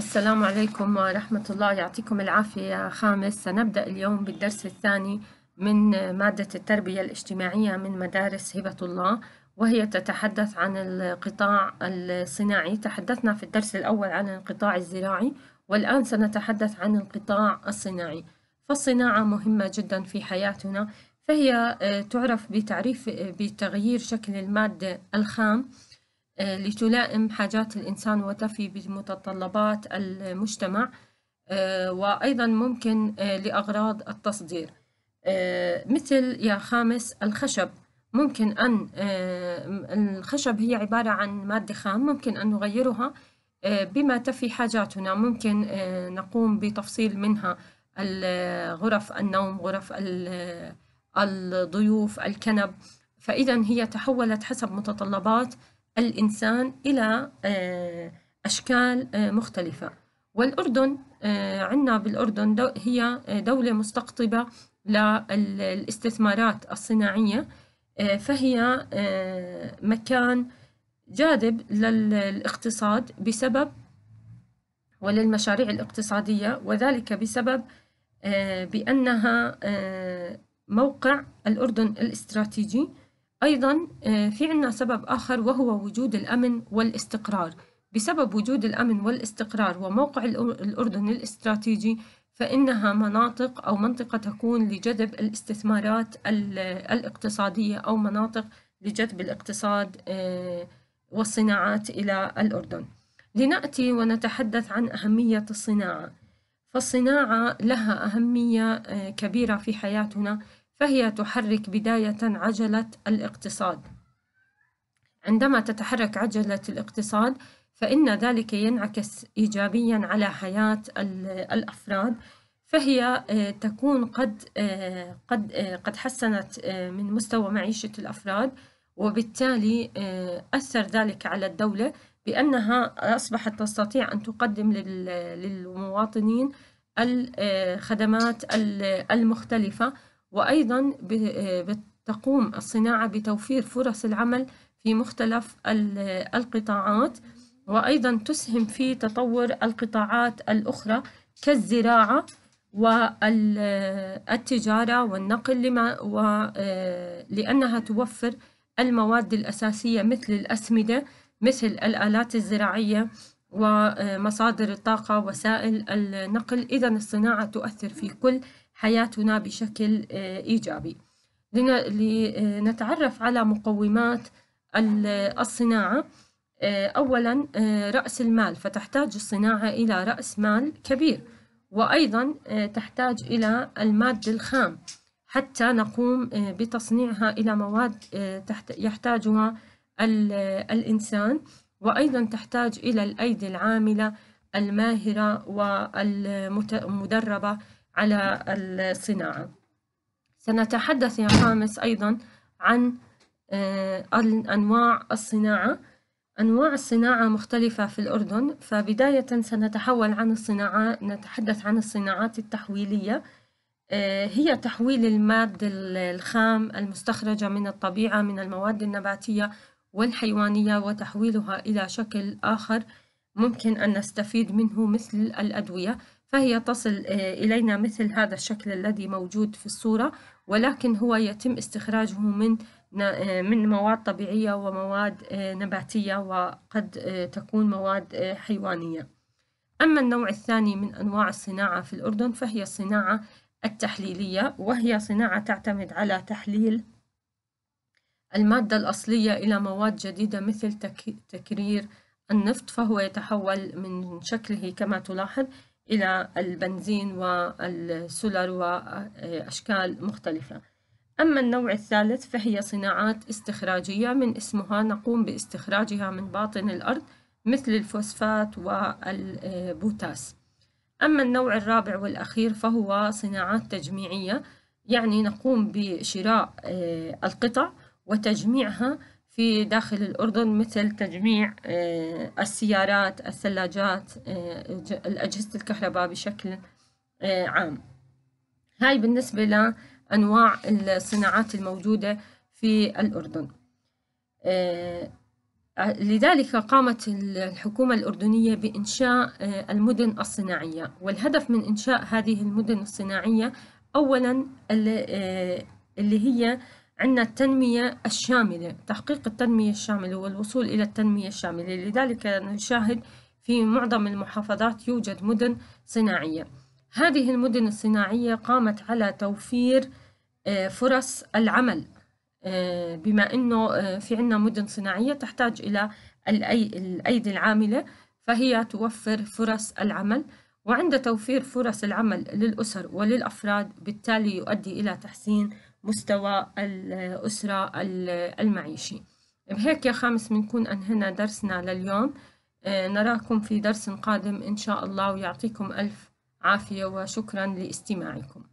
السلام عليكم ورحمة الله يعطيكم العافية يا خامس سنبدأ اليوم بالدرس الثاني من مادة التربية الاجتماعية من مدارس هبة الله وهي تتحدث عن القطاع الصناعي تحدثنا في الدرس الأول عن القطاع الزراعي والآن سنتحدث عن القطاع الصناعي فالصناعة مهمة جدا في حياتنا فهي آه، تعرف بتعريف آه، بتغيير شكل المادة الخام آه، لتلائم حاجات الإنسان وتفي بمتطلبات المجتمع آه، وأيضا ممكن آه، لأغراض التصدير مثل يا خامس الخشب ممكن أن الخشب هي عبارة عن مادة خام ممكن أن نغيرها بما تفي حاجاتنا ممكن نقوم بتفصيل منها غرف النوم غرف الضيوف الكنب فإذا هي تحولت حسب متطلبات الإنسان إلى آه، أشكال آه، مختلفة والأردن آه، عندنا بالأردن هي دولة مستقطبة للاستثمارات الصناعية فهي مكان جاذب للاقتصاد بسبب وللمشاريع الاقتصادية وذلك بسبب بأنها موقع الأردن الاستراتيجي أيضا آه، في عنا سبب آخر وهو وجود الأمن والاستقرار بسبب وجود الأمن والاستقرار وموقع الأردن الاستراتيجي فإنها مناطق أو منطقة تكون لجذب الاستثمارات الاقتصادية أو مناطق لجذب الاقتصاد آه، والصناعات إلى الأردن لنأتي ونتحدث عن أهمية الصناعة فالصناعة لها أهمية آه، كبيرة في حياتنا فهي تحرك بداية عجلة الاقتصاد عندما تتحرك عجلة الاقتصاد فإن ذلك ينعكس إيجابيا على حياة الأفراد فهي آه، تكون قد آه، قد آه، قد حسنت من مستوى معيشة الأفراد وبالتالي أثر ذلك على الدولة بأنها أصبحت تستطيع أن تقدم للمواطنين الخدمات المختلفة وأيضا آه، تقوم الصناعة بتوفير فرص العمل في مختلف القطاعات وأيضا تسهم في تطور القطاعات الأخرى كالزراعة والتجارة والنقل لما آه، لأنها توفر المواد الأساسية مثل الأسمدة مثل الآلات الزراعية ومصادر الطاقة وسائل النقل إذا الصناعة تؤثر في كل حياتنا بشكل آه، إيجابي لنتعرف آه، على مقومات الصناعة آه، أولا رأس المال فتحتاج الصناعة إلى رأس مال كبير وأيضا تحتاج إلى المادة الخام حتى نقوم بتصنيعها إلى مواد يحتاجها الإنسان وأيضا تحتاج إلى الأيدي العاملة الماهرة والمدربة على الصناعة سنتحدث يا خامس أيضا عن آه، أنواع الصناعة أنواع الصناعة مختلفة في الأردن فبداية سنتحول عن الصناعة نتحدث عن الصناعات التحويلية آه، هي تحويل المادة الخام المستخرجة من الطبيعة من المواد النباتية والحيوانية وتحويلها إلى شكل آخر ممكن أن نستفيد منه مثل الأدوية فهي تصل آه، إلينا مثل هذا الشكل الذي موجود في الصورة ولكن هو يتم استخراجه من آه، من مواد طبيعية ومواد آه، نباتية وقد تكون مواد حيوانية أما النوع الثاني من أنواع الصناعة في الأردن فهي الصناعة التحليلية وهي صناعة تعتمد على تحليل المادة الأصلية إلى مواد جديدة مثل تكرير النفط فهو يتحول من شكله كما تلاحظ إلى البنزين والسولر وأشكال مختلفة أما النوع الثالث فهي صناعات استخراجية من اسمها نقوم باستخراجها من باطن الأرض مثل الفوسفات والبوتاس أما النوع الرابع والأخير فهو صناعات تجميعية يعني نقوم بشراء القطع وتجميعها في داخل الأردن مثل تجميع آه، السيارات الثلاجات آه، الأجهزة الكهرباء بشكل آه، عام هاي بالنسبة لأنواع الصناعات الموجودة في الأردن لذلك قامت الحكومة الأردنية بإنشاء المدن الصناعية والهدف من إنشاء هذه المدن الصناعية أولا اللي هي عندنا التنمية الشاملة تحقيق التنمية الشاملة والوصول إلى التنمية الشاملة لذلك نشاهد في معظم المحافظات يوجد مدن صناعية هذه المدن الصناعية قامت على توفير آه، فرص العمل آه، بما أنه آه، في عنا مدن صناعية تحتاج إلى الأيدي العاملة فهي توفر فرص العمل وعند توفير فرص العمل للأسر وللأفراد بالتالي يؤدي إلى تحسين مستوى الأسرة المعيشي بهيك يا خامس بنكون أنهنا درسنا لليوم آه، نراكم في درس قادم إن شاء الله ويعطيكم ألف عافية وشكرا لاستماعكم